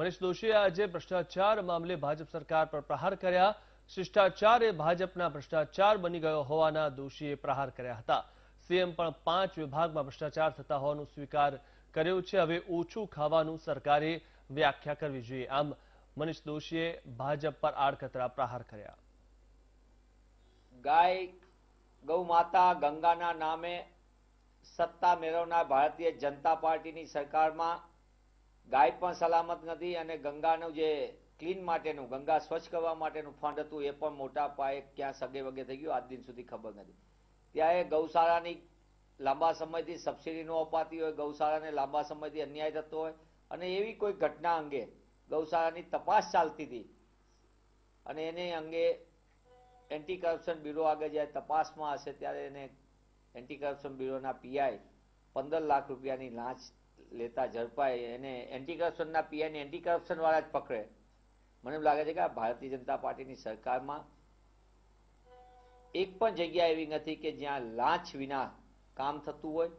મનીષ દોશીએ આજે ભ્રષ્ટાચાર મામલે ભાજપ સરકાર પર પ્રહાર કર્યા શિષ્ટાચાર એ ભાજપના ભ્રષ્ટાચાર બની ગયો હોવાના દોશીએ પ્રહાર કર્યા હતા સીએમ પણ પાંચ વિભાગમાં ભ્રષ્ટાચાર થતા હોવાનું સ્વીકાર કર્યો છે હવે ઓછું ખાવાનું સરકારે વ્યાખ્યા કરવી જોઈએ આમ મનીષ દોશીએ ભાજપ પર આડકતરા પ્રહાર કર્યા ગાય ગૌ માતા ગંગાના નામે સત્તા મેળવનાર ભારતીય જનતા પાર્ટીની સરકારમાં ગાય પણ સલામત નથી અને ગંગાનું જે ક્લીન માટેનું ગંગા સ્વચ્છ કરવા માટેનું ફંડ હતું એ પણ મોટા પાયે ક્યાં સગે વગે થઈ ગયું આજ દિન સુધી ખબર નથી ત્યારે ગૌશાળાની લાંબા સમયથી સબસિડી ન અપાતી હોય ગૌશાળાને લાંબા સમયથી અન્યાય થતો હોય અને એવી કોઈ ઘટના અંગે ગૌશાળાની તપાસ ચાલતી હતી અને એને અંગે એન્ટી કરપ્શન બ્યુરો આગળ જ્યારે તપાસમાં હશે ત્યારે એને એન્ટી કરપ્શન બ્યુરોના પીઆઈ પંદર લાખ રૂપિયાની લાંચ લેતા ઝડપાય એને એન્ટી કરપ્શનના પીઆઈને એન્ટી વાળા જ પકડે મને એમ લાગે છે કે ભારતીય જનતા પાર્ટીની સરકારમાં એક પણ જગ્યા એવી નથી કે જ્યાં લાંચ વિના કામ થતું હોય